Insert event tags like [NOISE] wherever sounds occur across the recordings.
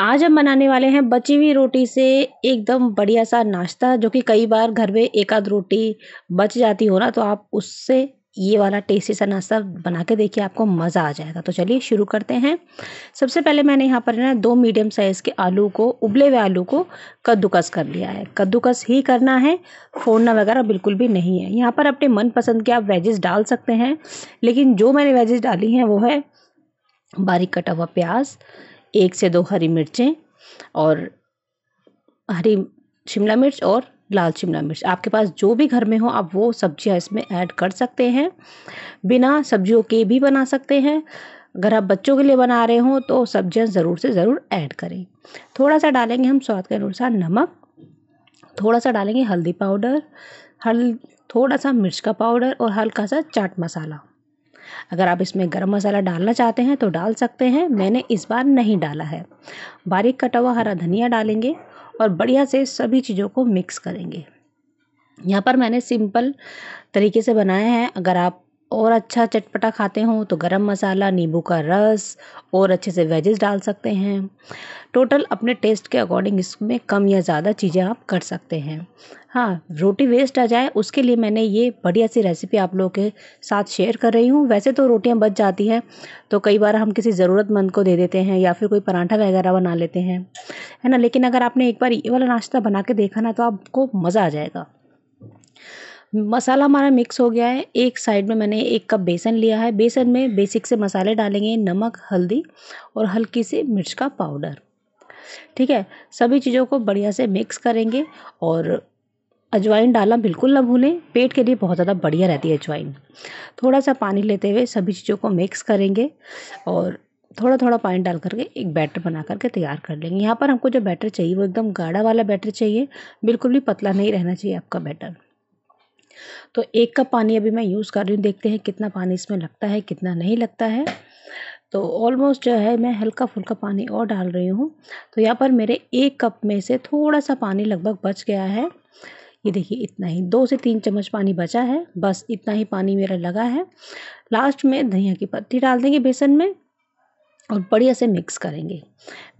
आज हम बनाने वाले हैं बची हुई रोटी से एकदम बढ़िया सा नाश्ता जो कि कई बार घर में एक आध रोटी बच जाती हो ना तो आप उससे ये वाला टेस्टी सा नाश्ता बना के देखिए आपको मज़ा आ जाएगा तो चलिए शुरू करते हैं सबसे पहले मैंने यहाँ पर ना दो मीडियम साइज़ के आलू को उबले हुए आलू को कद्दूकस कर लिया है कद्दूकस ही करना है फोड़ना वगैरह बिल्कुल भी नहीं है यहाँ पर अपने मनपसंद के आप वेजेस डाल सकते हैं लेकिन जो मैंने वेजेस डाली हैं वो है बारीक कटा हुआ प्याज एक से दो हरी मिर्चें और हरी शिमला मिर्च और लाल शिमला मिर्च आपके पास जो भी घर में हो आप वो सब्जियां इसमें ऐड कर सकते हैं बिना सब्जियों के भी बना सकते हैं अगर आप बच्चों के लिए बना रहे हो तो सब्जियां ज़रूर से ज़रूर ऐड करें थोड़ा सा डालेंगे हम स्वाद के अनुसार नमक थोड़ा सा डालेंगे हल्दी पाउडर हल थोड़ा सा मिर्च का पाउडर और हल्का सा चाट मसाला अगर आप इसमें गरम मसाला डालना चाहते हैं तो डाल सकते हैं मैंने इस बार नहीं डाला है बारीक कटा हुआ हरा धनिया डालेंगे और बढ़िया से सभी चीज़ों को मिक्स करेंगे यहाँ पर मैंने सिंपल तरीके से बनाया है अगर आप और अच्छा चटपटा खाते हों तो गरम मसाला नींबू का रस और अच्छे से वेजेस डाल सकते हैं टोटल अपने टेस्ट के अकॉर्डिंग इसमें कम या ज़्यादा चीज़ें आप कर सकते हैं हाँ रोटी वेस्ट आ जाए उसके लिए मैंने ये बढ़िया सी रेसिपी आप लोगों के साथ शेयर कर रही हूँ वैसे तो रोटियाँ बच जाती हैं तो कई बार हम किसी ज़रूरतमंद को दे देते हैं या फिर कोई पराठा वगैरह बना लेते हैं है ना लेकिन अगर आपने एक बार ये वाला नाश्ता बना के देखा ना तो आपको मज़ा आ जाएगा मसाला हमारा मिक्स हो गया है एक साइड में मैंने एक कप बेसन लिया है बेसन में बेसिक से मसाले डालेंगे नमक हल्दी और हल्की सी मिर्च का पाउडर ठीक है सभी चीज़ों को बढ़िया से मिक्स करेंगे और अजवाइन डालना बिल्कुल ना भूलें पेट के लिए बहुत ज़्यादा बढ़िया रहती है अजवाइन थोड़ा सा पानी लेते हुए सभी चीज़ों को मिक्स करेंगे और थोड़ा थोड़ा पानी डाल करके एक बैटर बना करके तैयार कर लेंगे यहाँ पर हमको जो बैटर चाहिए वो एकदम गाढ़ा वाला बैटर चाहिए बिल्कुल भी पतला नहीं रहना चाहिए आपका बैटर तो एक कप पानी अभी मैं यूज़ कर रही हूँ देखते हैं कितना पानी इसमें लगता है कितना नहीं लगता है तो ऑलमोस्ट जो है मैं हल्का फुल्का पानी और डाल रही हूँ तो यहाँ पर मेरे एक कप में से थोड़ा सा पानी लगभग बच गया है ये देखिए इतना ही दो से तीन चम्मच पानी बचा है बस इतना ही पानी मेरा लगा है लास्ट में धनिया की पत्ती डाल देंगे बेसन में और बढ़िया से मिक्स करेंगे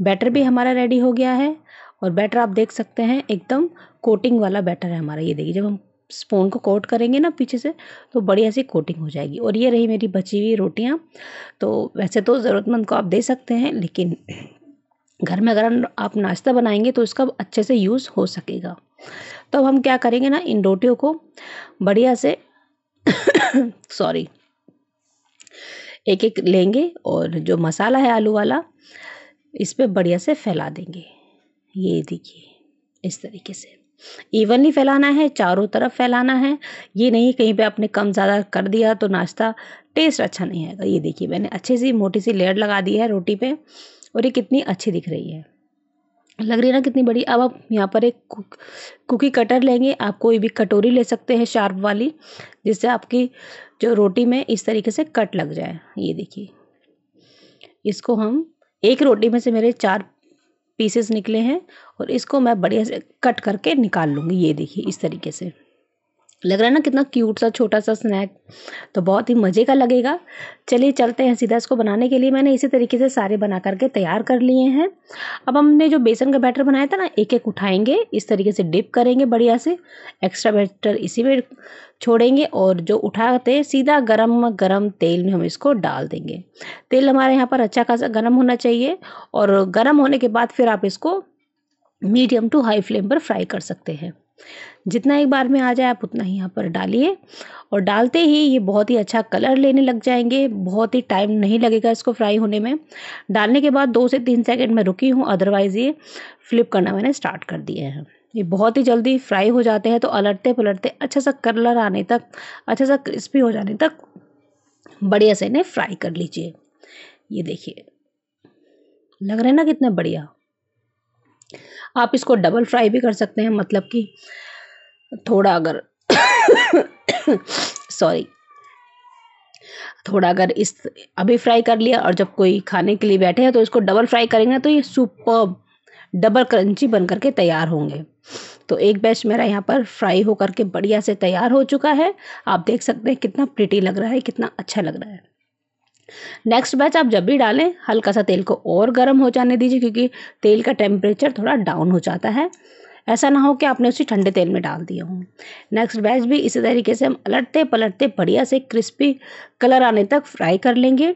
बैटर भी हमारा रेडी हो गया है और बैटर आप देख सकते हैं एकदम कोटिंग वाला बैटर है हमारा ये देखिए जब हम स्पून को कोट करेंगे ना पीछे से तो बढ़िया सी कोटिंग हो जाएगी और ये रही मेरी बची हुई रोटियाँ तो वैसे तो ज़रूरतमंद को आप दे सकते हैं लेकिन घर में अगर आप नाश्ता बनाएंगे तो इसका अच्छे से यूज़ हो सकेगा तो अब हम क्या करेंगे ना इन रोटियों को बढ़िया से सॉरी एक एक लेंगे और जो मसाला है आलू वाला इस पर बढ़िया से फैला देंगे ये देखिए इस तरीके से इवनली फैलाना है चारों तरफ फैलाना है ये नहीं कहीं पे आपने कम ज़्यादा कर दिया तो नाश्ता टेस्ट अच्छा नहीं आएगा ये देखिए मैंने अच्छे सी मोटी सी लेयर लगा दी है रोटी पे और ये कितनी अच्छी दिख रही है लग रही है ना कितनी बड़ी अब आप यहाँ पर एक कुकी कटर लेंगे आप कोई भी कटोरी ले सकते हैं शार्प वाली जिससे आपकी जो रोटी में इस तरीके से कट लग जाए ये देखिए इसको हम एक रोटी में से मेरे चार पीसेस निकले हैं और इसको मैं बढ़िया से कट करके निकाल लूँगी ये देखिए इस तरीके से लग रहा है ना कितना क्यूट सा छोटा सा स्नैक तो बहुत ही मज़े का लगेगा चलिए चलते हैं सीधा इसको बनाने के लिए मैंने इसी तरीके से सारे बना करके तैयार कर लिए हैं अब हमने जो बेसन का बैटर बनाया था ना एक एक उठाएंगे इस तरीके से डिप करेंगे बढ़िया से एक्स्ट्रा बैटर इसी में छोड़ेंगे और जो उठाते हैं सीधा गर्म गर्म तेल में हम इसको डाल देंगे तेल हमारे यहाँ पर अच्छा खासा गर्म होना चाहिए और गर्म होने के बाद फिर आप इसको मीडियम टू हाई फ्लेम पर फ्राई कर सकते हैं जितना एक बार में आ जाए आप उतना ही यहाँ पर डालिए और डालते ही ये बहुत ही अच्छा कलर लेने लग जाएंगे बहुत ही टाइम नहीं लगेगा इसको फ्राई होने में डालने के बाद दो से तीन सेकंड में रुकी हूँ अदरवाइज़ ये फ्लिप करना मैंने स्टार्ट कर दिए हैं ये बहुत ही जल्दी फ्राई हो जाते हैं तो अलटते पलटते अच्छा सा कलर आने तक अच्छा सा क्रिस्पी हो जाने तक बढ़िया से इन्हें फ्राई कर लीजिए ये देखिए लग रहे हैं ना कितने बढ़िया आप इसको डबल फ्राई भी कर सकते हैं मतलब कि थोड़ा अगर सॉरी [COUGHS] थोड़ा अगर इस अभी फ्राई कर लिया और जब कोई खाने के लिए बैठे हैं तो इसको डबल फ्राई करेंगे तो ये सुपर डबल क्रंची बन करके तैयार होंगे तो एक बैच मेरा यहाँ पर फ्राई होकर के बढ़िया से तैयार हो चुका है आप देख सकते हैं कितना प्रिटी लग रहा है कितना अच्छा लग रहा है नेक्स्ट बैच आप जब भी डालें हल्का सा तेल को और गर्म हो जाने दीजिए क्योंकि तेल का टेम्परेचर थोड़ा डाउन हो जाता है ऐसा ना हो कि आपने उसी ठंडे तेल में डाल दिया हो नेक्स्ट बैच भी इसी तरीके से हम पलटते पलटते बढ़िया से क्रिस्पी कलर आने तक फ्राई कर लेंगे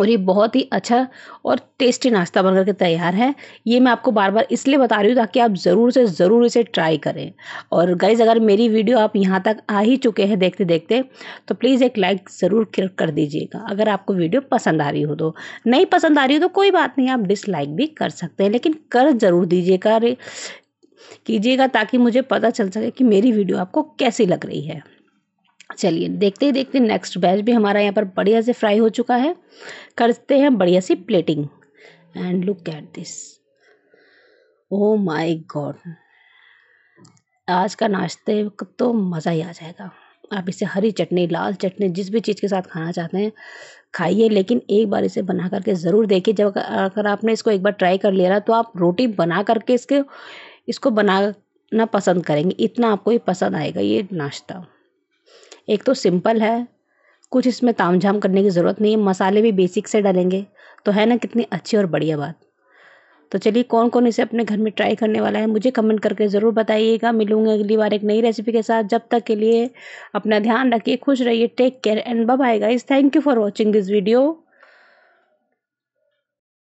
और ये बहुत ही अच्छा और टेस्टी नाश्ता बनकर के तैयार है ये मैं आपको बार बार इसलिए बता रही हूँ ताकि आप ज़रूर से ज़रूर इसे ट्राई करें और गाइज अगर मेरी वीडियो आप यहाँ तक आ ही चुके हैं देखते देखते तो प्लीज़ एक लाइक ज़रूर कर दीजिएगा अगर आपको वीडियो पसंद आ रही हो तो नहीं पसंद आ रही हो तो कोई बात नहीं आप डिसलाइक भी कर सकते हैं लेकिन कर ज़रूर दीजिएगा कीजिएगा ताकि मुझे पता चल सके कि मेरी वीडियो आपको कैसी लग रही है चलिए देखते ही देखते नेक्स्ट बैच भी हमारा यहाँ पर बढ़िया से फ्राई हो चुका है करते हैं बढ़िया सी plating and look at this oh my God आज का नाश्ते का तो मज़ा ही आ जाएगा आप इसे हरी चटनी लाल चटनी जिस भी चीज़ के साथ खाना चाहते हैं खाइए लेकिन एक बार इसे बना करके ज़रूर देखिए जब अगर आपने इसको एक बार ट्राई कर लिया ना तो आप रोटी बना करके इसके इसको बनाना पसंद करेंगे इतना आपको ही पसंद आएगा ये नाश्ता एक तो सिंपल है कुछ इसमें ताम झाम करने की ज़रूरत नहीं है मसाले भी बेसिक से डालेंगे तो है ना कितनी अच्छी और बढ़िया बात तो चलिए कौन कौन इसे अपने घर में ट्राई करने वाला है मुझे कमेंट करके ज़रूर बताइएगा मिलूंगा अगली बार एक नई रेसिपी के साथ जब तक के लिए अपना ध्यान रखिए खुश रहिए take care and bye guys thank you for watching this video